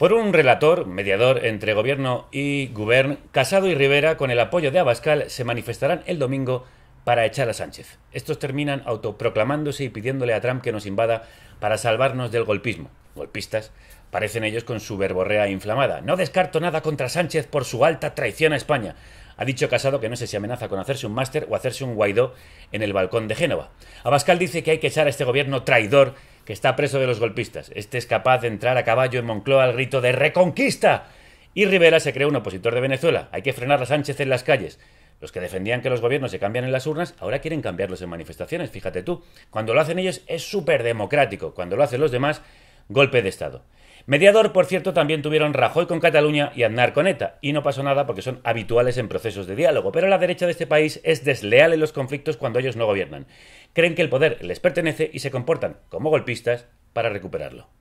por un relator, mediador entre gobierno y gobierno, Casado y Rivera, con el apoyo de Abascal, se manifestarán el domingo para echar a Sánchez. Estos terminan autoproclamándose y pidiéndole a Trump que nos invada para salvarnos del golpismo. Golpistas, parecen ellos con su verborrea inflamada. No descarto nada contra Sánchez por su alta traición a España. Ha dicho Casado que no sé si amenaza con hacerse un máster o hacerse un Guaidó en el balcón de Génova. Abascal dice que hay que echar a este gobierno traidor que está preso de los golpistas. Este es capaz de entrar a caballo en Moncloa al grito de ¡Reconquista! Y Rivera se crea un opositor de Venezuela. Hay que frenar a Sánchez en las calles. Los que defendían que los gobiernos se cambian en las urnas, ahora quieren cambiarlos en manifestaciones, fíjate tú. Cuando lo hacen ellos es súper democrático, cuando lo hacen los demás, golpe de Estado. Mediador, por cierto, también tuvieron Rajoy con Cataluña y Aznar con ETA, y no pasó nada porque son habituales en procesos de diálogo, pero la derecha de este país es desleal en los conflictos cuando ellos no gobiernan. Creen que el poder les pertenece y se comportan como golpistas para recuperarlo.